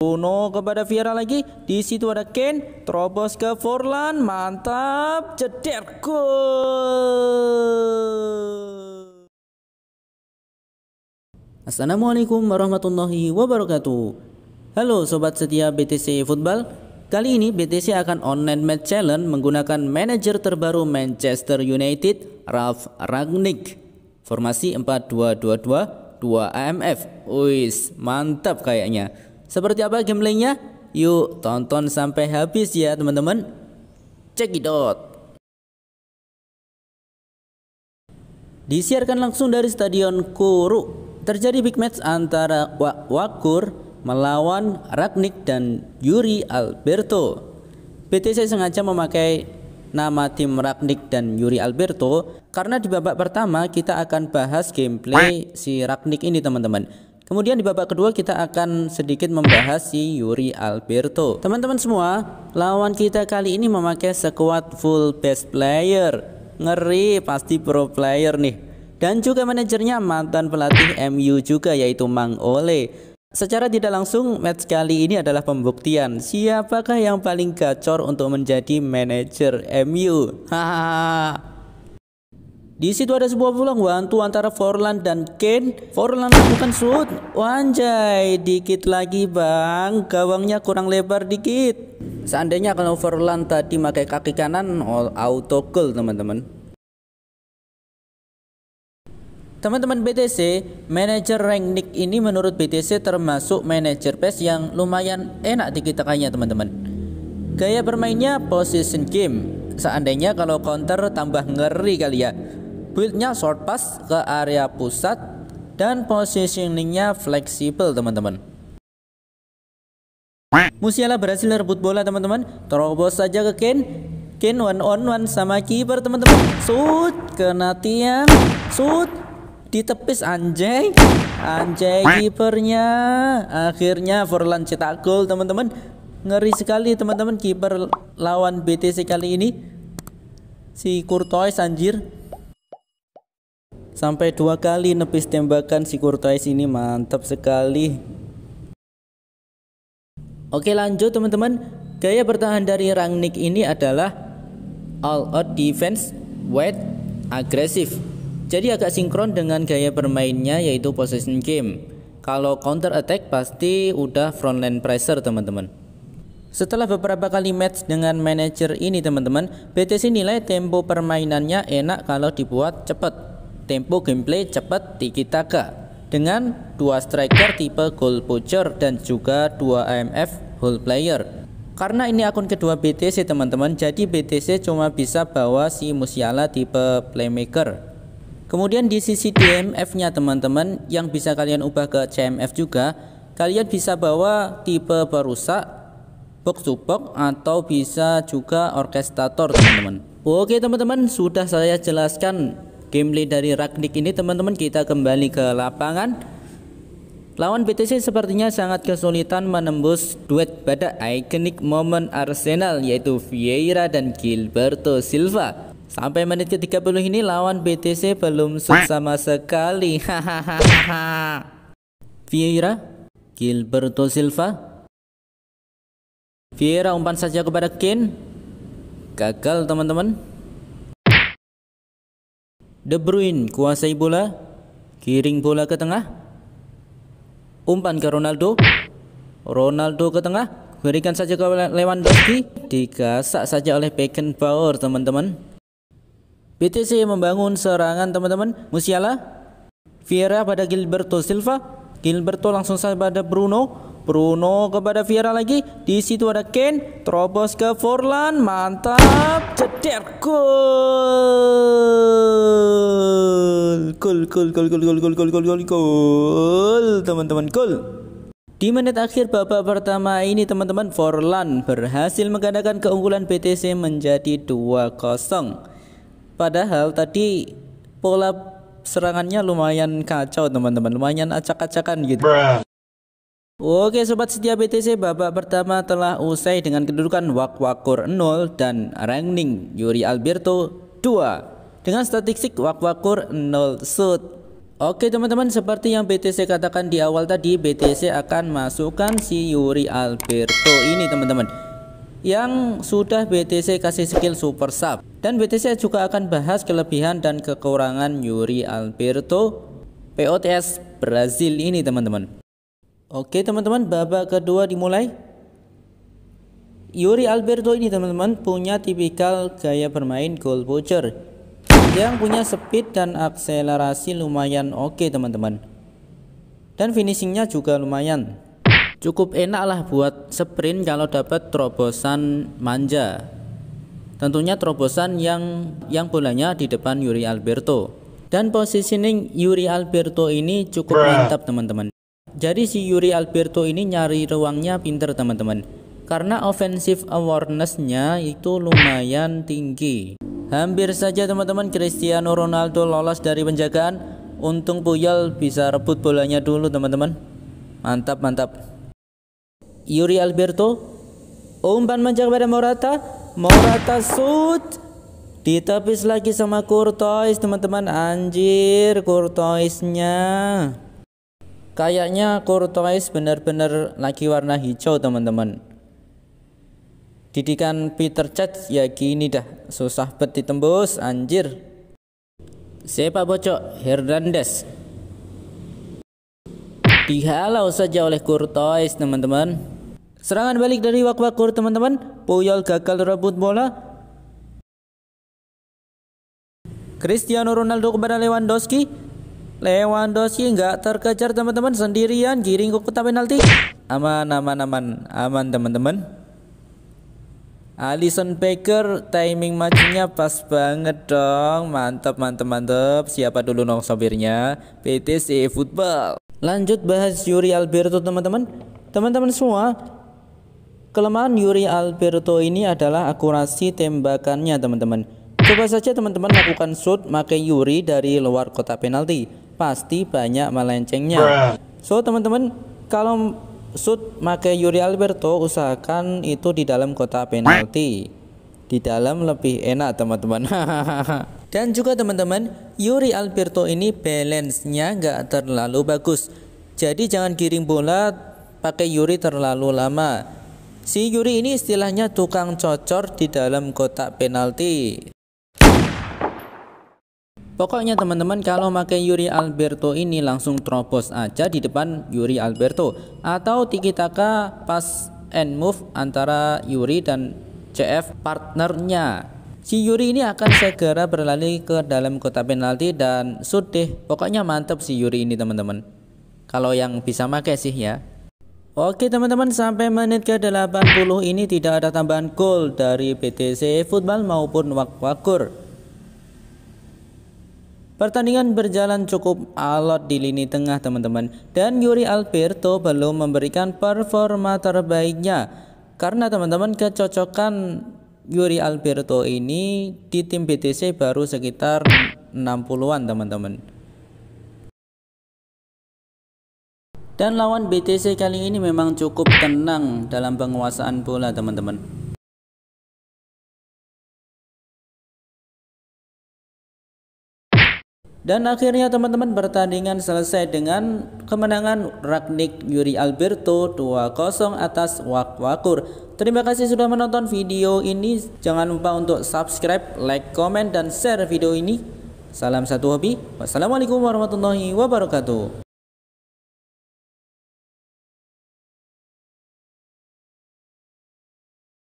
Uno kepada Viera lagi. Di situ ada Ken. Terobos ke Forlan. Mantap. Jeder. Gol. Assalamualaikum warahmatullahi wabarakatuh. Halo sobat setia BTC Football. Kali ini BTC akan online match challenge menggunakan manajer terbaru Manchester United, Ralf Rangnick. Formasi 4 2 2 2 AMF. Wih, mantap kayaknya. Seperti apa gameplaynya? Yuk tonton sampai habis ya teman-teman. Check it out. Disiarkan langsung dari Stadion Kuru. Terjadi big match antara Wakur melawan Ragnik dan Yuri Alberto. BTC sengaja memakai nama tim Ragnik dan Yuri Alberto karena di babak pertama kita akan bahas gameplay si Ragnik ini teman-teman. Kemudian di babak kedua kita akan sedikit membahas si Yuri Alberto. Teman-teman semua, lawan kita kali ini memakai sekuat full best player. Ngeri pasti pro player nih. Dan juga manajernya mantan pelatih MU juga yaitu Mang Ole. Secara tidak langsung, match kali ini adalah pembuktian siapakah yang paling gacor untuk menjadi manajer MU. Hahaha. Di situ ada sebuah peluang bantu antara Forlan dan Kane. Forlan lakukan shoot. Wanjay, dikit lagi bang. Gawangnya kurang lebar dikit. Seandainya kalau Forlan tadi pakai kaki kanan, all auto goal teman-teman. Teman-teman BTC, manajer rank Nick ini menurut BTC termasuk manajer PES yang lumayan enak dikitakannya teman-teman. Gaya bermainnya position game. Seandainya kalau counter tambah ngeri kali ya buildnya short pass ke area pusat dan positioningnya fleksibel teman-teman Musiala berhasil rebut bola teman-teman terobos saja ke ken, ken one on one sama kiper teman-teman shoot kena tiang shoot ditepis anjay anjay kipernya akhirnya Forlan cetak gol teman-teman ngeri sekali teman-teman kiper lawan BTC kali ini si Kurtois anjir sampai dua kali nepis tembakan si Kurtais ini mantap sekali oke lanjut teman-teman gaya bertahan dari Rangnick ini adalah all out defense wet agresif jadi agak sinkron dengan gaya bermainnya yaitu possession game kalau counter attack pasti udah frontline pressure teman-teman setelah beberapa kali match dengan manajer ini teman-teman, BTC nilai tempo permainannya enak kalau dibuat cepat. Tempo gameplay cepat tiki taka dengan dua striker tipe goal poacher dan juga dua AMF hole player. Karena ini akun kedua BTC teman-teman, jadi BTC cuma bisa bawa si Musiala tipe playmaker. Kemudian di sisi DMF-nya teman-teman, yang bisa kalian ubah ke CMF juga, kalian bisa bawa tipe perusak, box to box, atau bisa juga orkestrator teman-teman. Oke teman-teman, sudah saya jelaskan Gameplay dari Ragnik ini teman-teman kita kembali ke lapangan Lawan BTC sepertinya sangat kesulitan menembus duet pada iconic momen Arsenal yaitu Vieira dan Gilberto Silva. Sampai menit ke-30 ini lawan BTC belum sukses sama sekali. Hahaha. Vieira, Gilberto Silva. Vieira umpan saja kepada Kane. Gagal teman-teman. De Bruyne kuasai bola, kiring bola ke tengah. Umpan ke Ronaldo. Ronaldo ke tengah, berikan saja ke Lewandowski, digasak saja oleh Beckenbauer, teman-teman. BTC membangun serangan, teman-teman. Musiala, Vieira pada Gilberto Silva, Gilberto langsung saja pada Bruno, Bruno kepada Viera lagi. Di situ ada Ken terobos ke Forlan, mantap, ceder, gol. Gol, gol, gol, gol, gol, gol, gol, gol, gol, gol, teman-teman, gol. Di menit akhir babak pertama ini teman-teman Forlan berhasil menggandakan keunggulan BTC menjadi 2-0. Padahal tadi pola serangannya lumayan kacau teman-teman, lumayan acak-acakan gitu. Bruh. Oke Sobat Setia BTC babak pertama telah usai dengan kedudukan Wak Wakur 0 dan Rangning Yuri Alberto 2 dengan statistik Wak Wakur 0 sud. Oke teman-teman seperti yang BTC katakan di awal tadi BTC akan masukkan si Yuri Alberto ini teman-teman yang sudah BTC kasih skill super sub dan BTC juga akan bahas kelebihan dan kekurangan Yuri Alberto POTS Brazil ini teman-teman Oke teman-teman, babak kedua dimulai. Yuri Alberto ini teman-teman punya tipikal gaya bermain goal poacher yang punya speed dan akselerasi lumayan oke teman-teman. Dan finishingnya juga lumayan. Cukup enak lah buat sprint kalau dapat terobosan manja. Tentunya terobosan yang yang bolanya di depan Yuri Alberto. Dan positioning Yuri Alberto ini cukup mantap teman-teman. Jadi si Yuri Alberto ini nyari ruangnya pinter teman-teman Karena offensive awarenessnya itu lumayan tinggi Hampir saja teman-teman Cristiano Ronaldo lolos dari penjagaan Untung Puyol bisa rebut bolanya dulu teman-teman Mantap mantap Yuri Alberto Umpan panjang pada Morata Morata shoot Ditepis lagi sama Kurtois teman-teman Anjir Kurtoisnya Kayaknya Courtois benar-benar lagi warna hijau teman-teman. Didikan Peter Chat ya gini dah, susah bet ditembus anjir. Siapa bocok Hernandez. Dihalau saja oleh Courtois teman-teman. Serangan balik dari Wakwakur teman-teman. Puyol gagal rebut bola, Cristiano Ronaldo kepada Lewandowski Lewandowski nggak terkejar teman-teman sendirian giring kok kota penalti. Aman aman aman aman teman-teman. Alison Baker timing majunya pas banget dong. Mantap mantap mantap. Siapa dulu nong sopirnya? PTC Football. Lanjut bahas Yuri Alberto teman-teman. Teman-teman semua, kelemahan Yuri Alberto ini adalah akurasi tembakannya teman-teman. Coba saja teman-teman lakukan shoot pakai Yuri dari luar kotak penalti pasti banyak melencengnya. So teman-teman kalau shoot pakai Yuri Alberto usahakan itu di dalam kotak penalti. Di dalam lebih enak teman-teman. Dan juga teman-teman Yuri Alberto ini balance-nya nggak terlalu bagus. Jadi jangan giring bola pakai Yuri terlalu lama. Si Yuri ini istilahnya tukang cocor di dalam kotak penalti. Pokoknya teman-teman kalau pakai Yuri Alberto ini langsung terobos aja di depan Yuri Alberto atau Tiki Taka pas end move antara Yuri dan CF partnernya. Si Yuri ini akan segera berlari ke dalam kota penalti dan deh pokoknya mantap si Yuri ini teman-teman. Kalau yang bisa pakai sih ya. Oke teman-teman sampai menit ke-80 ini tidak ada tambahan gol dari PTC Football maupun Wak Pertandingan berjalan cukup alot di lini tengah teman-teman dan Yuri Alberto belum memberikan performa terbaiknya karena teman-teman kecocokan Yuri Alberto ini di tim BTC baru sekitar 60-an teman-teman. Dan lawan BTC kali ini memang cukup tenang dalam penguasaan bola teman-teman. Dan akhirnya teman-teman pertandingan selesai dengan kemenangan Ragnik Yuri Alberto 2-0 atas Wak Wakur. Terima kasih sudah menonton video ini. Jangan lupa untuk subscribe, like, komen, dan share video ini. Salam satu hobi. Wassalamualaikum warahmatullahi wabarakatuh.